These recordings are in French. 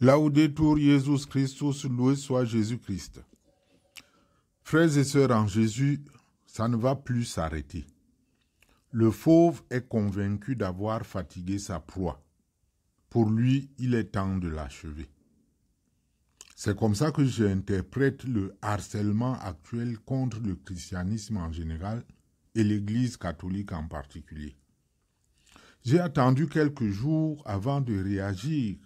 Laudetur Jésus Christus, louez soit Jésus-Christ. Frères et sœurs en Jésus, ça ne va plus s'arrêter. Le fauve est convaincu d'avoir fatigué sa proie. Pour lui, il est temps de l'achever. C'est comme ça que j'interprète le harcèlement actuel contre le christianisme en général et l'Église catholique en particulier. J'ai attendu quelques jours avant de réagir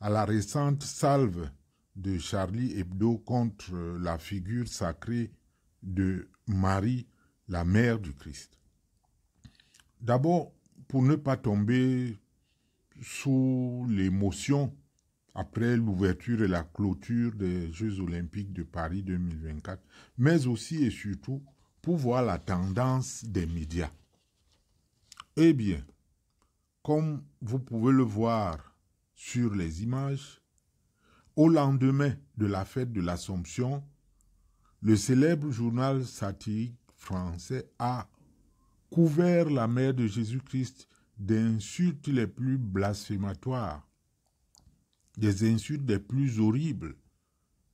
à la récente salve de Charlie Hebdo contre la figure sacrée de Marie, la mère du Christ. D'abord, pour ne pas tomber sous l'émotion après l'ouverture et la clôture des Jeux olympiques de Paris 2024, mais aussi et surtout pour voir la tendance des médias. Eh bien, comme vous pouvez le voir sur les images, au lendemain de la fête de l'Assomption, le célèbre journal satirique français a couvert la mère de Jésus-Christ d'insultes les plus blasphématoires, des insultes les plus horribles,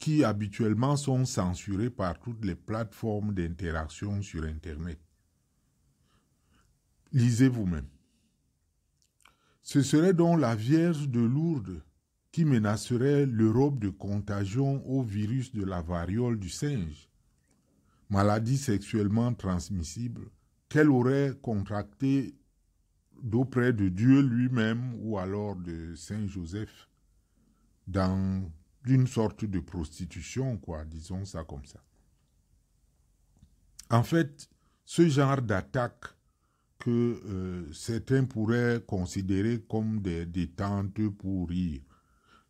qui habituellement sont censurés par toutes les plateformes d'interaction sur Internet. Lisez vous-même. Ce serait donc la Vierge de Lourdes qui menacerait l'Europe de contagion au virus de la variole du singe, maladie sexuellement transmissible qu'elle aurait contractée d'auprès de Dieu lui-même ou alors de Saint Joseph dans d'une sorte de prostitution, quoi, disons ça comme ça. En fait, ce genre d'attaque que euh, certains pourraient considérer comme des détentes pour rire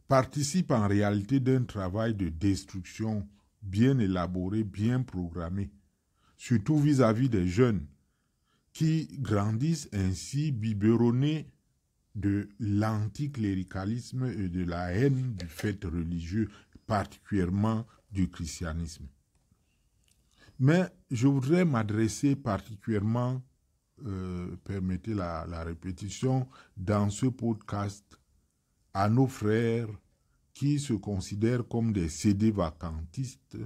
participe en réalité d'un travail de destruction bien élaboré, bien programmé, surtout vis-à-vis -vis des jeunes, qui grandissent ainsi biberonnés de l'anticléricalisme et de la haine du fait religieux, particulièrement du christianisme. Mais je voudrais m'adresser particulièrement, euh, permettez la, répétition, dans ce podcast à nos frères qui se considèrent comme des CD vacantistes,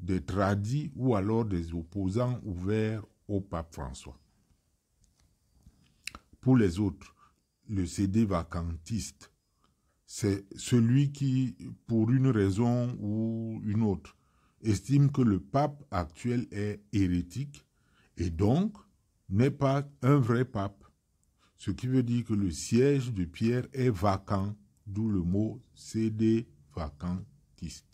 des tradis ou alors des opposants ouverts au pape François. Pour les autres, le CD vacantiste, c'est celui qui, pour une raison ou une autre, estime que le pape actuel est hérétique et donc n'est pas un vrai pape. Ce qui veut dire que le siège de Pierre est vacant, d'où le mot CD vacantiste.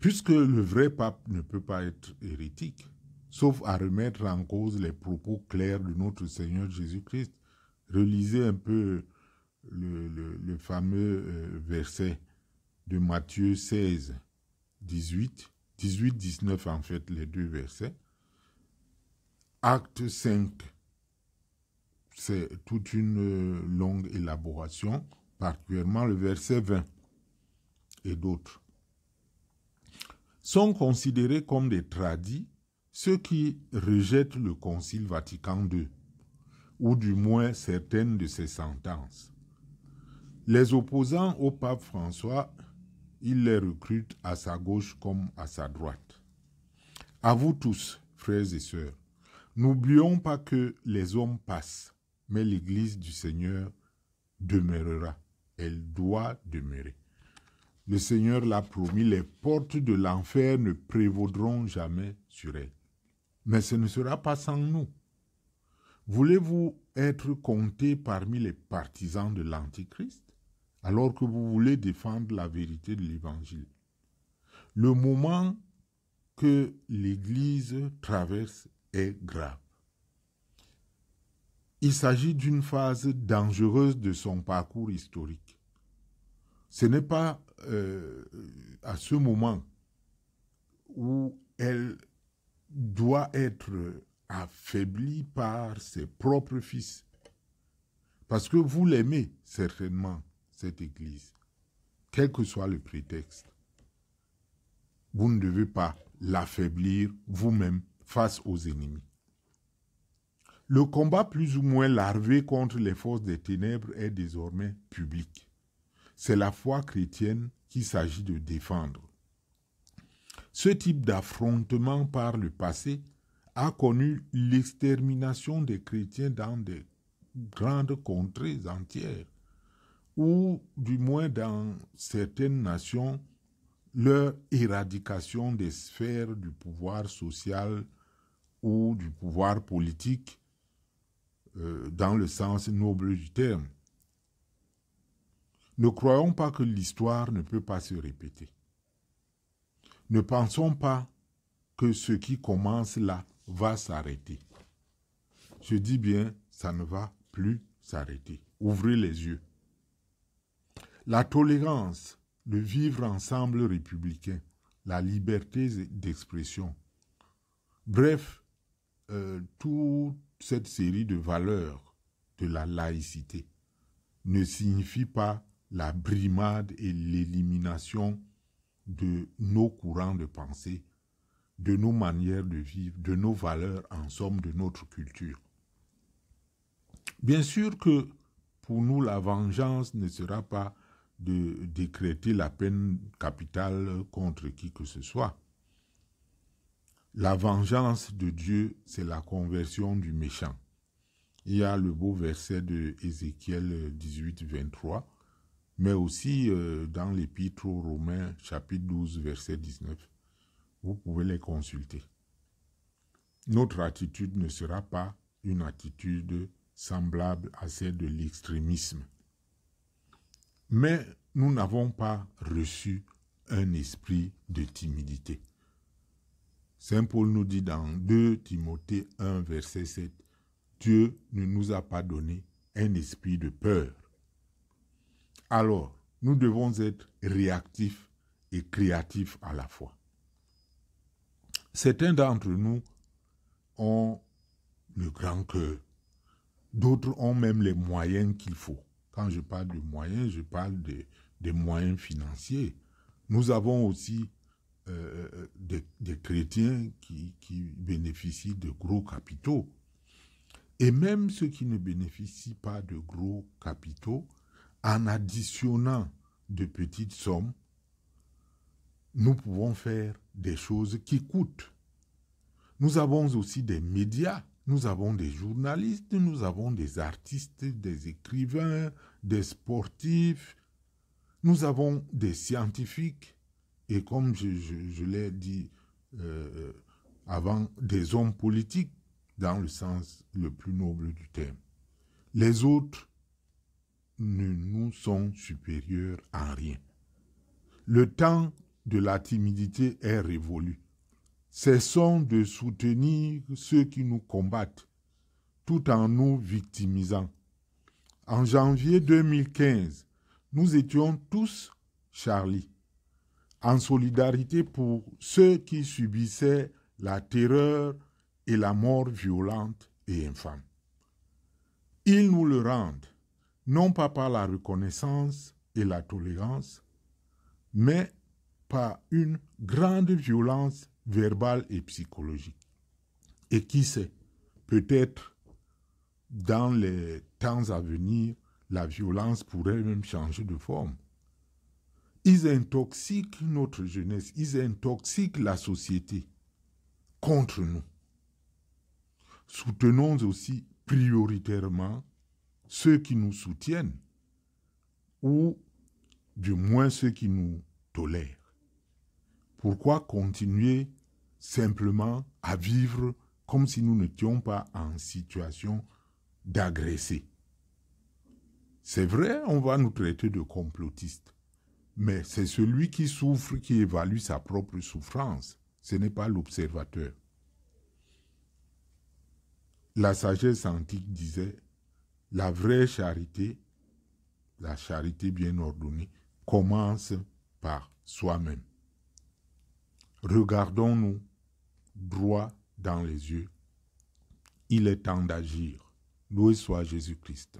Puisque le vrai pape ne peut pas être hérétique, sauf à remettre en cause les propos clairs de notre Seigneur Jésus-Christ, relisez un peu le, fameux euh, verset de Matthieu 16, 18, 18, 19 en fait, les deux versets. Acte 5, c'est toute une euh, longue élaboration, particulièrement le verset 20 et d'autres. Sont considérés comme des tradis ceux qui rejettent le Concile Vatican II ou du moins certaines de ses sentences. Les opposants au pape François, il les recrute à sa gauche comme à sa droite. À vous tous, frères et sœurs, n'oublions pas que les hommes passent, mais l'Église du Seigneur demeurera. Elle doit demeurer. Le Seigneur l'a promis, les portes de l'enfer ne prévaudront jamais sur elle. Mais ce ne sera pas sans nous. Voulez-vous être compté parmi les partisans de l'Antichrist alors que vous voulez défendre la vérité de l'Évangile Le moment que l'Église traverse est grave. Il s'agit d'une phase dangereuse de son parcours historique. Ce n'est pas euh, à ce moment où elle doit être affaibli par ses propres fils. Parce que vous l'aimez certainement, cette Église, quel que soit le prétexte. Vous ne devez pas l'affaiblir vous-même face aux ennemis. Le combat plus ou moins larvé contre les forces des ténèbres est désormais public. C'est la foi chrétienne qu'il s'agit de défendre. Ce type d'affrontement par le passé a connu l'extermination des chrétiens dans des grandes contrées entières, ou du moins dans certaines nations, leur éradication des sphères du pouvoir social ou du pouvoir politique euh, dans le sens noble du terme. Ne croyons pas que l'histoire ne peut pas se répéter. Ne pensons pas que ce qui commence là va s'arrêter. Je dis bien, ça ne va plus s'arrêter. Ouvrez les yeux. La tolérance, le vivre ensemble républicain, la liberté d'expression. Bref, euh, toute cette série de valeurs de la laïcité ne signifie pas la brimade et l'élimination de nos courants de pensée de nos manières de vivre, de nos valeurs, en somme, de notre culture. Bien sûr que pour nous, la vengeance ne sera pas de décréter la peine capitale contre qui que ce soit. La vengeance de Dieu, c'est la conversion du méchant. Il y a le beau verset de Ézéchiel 18, 23, mais aussi euh, dans l'épître aux Romains, chapitre 12, verset 19 vous pouvez les consulter. Notre attitude ne sera pas une attitude semblable à celle de l'extrémisme. Mais nous n'avons pas reçu un esprit de timidité. Saint Paul nous dit dans 2 Timothée 1, verset 7, Dieu ne nous a pas donné un esprit de peur. Alors, nous devons être réactifs et créatifs à la fois. Certains d'entre nous ont le grand cœur. D'autres ont même les moyens qu'il faut. Quand je parle de moyens, je parle des moyens financiers. Nous avons aussi euh, euh, des, chrétiens qui bénéficient de gros capitaux. Et même ceux qui ne bénéficient pas de gros capitaux, en additionnant de petites sommes, nous pouvons faire des choses qui coûtent. Nous avons aussi des médias, nous avons des journalistes, nous avons des artistes, des écrivains, des sportifs, nous avons des scientifiques et comme je, l'ai dit euh, avant, des hommes politiques dans le sens le plus noble du terme. Les autres ne nous sont supérieurs en rien. Le temps de la timidité est révolue. Cessons de soutenir ceux qui nous combattent, tout en nous victimisant. En janvier 2015, nous étions tous Charlie, en solidarité pour ceux qui subissaient la terreur et la mort violente et infâme. Ils nous le rendent, non pas par la reconnaissance et la tolérance, mais par une grande violence verbale et psychologique. Et qui sait, peut-être dans les temps à venir, la violence pourrait même changer de forme. Ils intoxiquent notre jeunesse, ils intoxiquent la société contre nous. Soutenons aussi prioritairement ceux qui nous soutiennent ou du moins ceux qui nous tolèrent. Pourquoi continuer simplement à vivre comme si nous n'étions pas en situation d'agresser C'est vrai, on va nous traiter de complotistes, mais c'est celui qui souffre qui évalue sa propre souffrance, ce n'est pas l'observateur. La sagesse antique disait, la vraie charité, la charité bien ordonnée, commence par soi-même. Regardons-nous droit dans les yeux. Il est temps d'agir. Loué soit Jésus-Christ.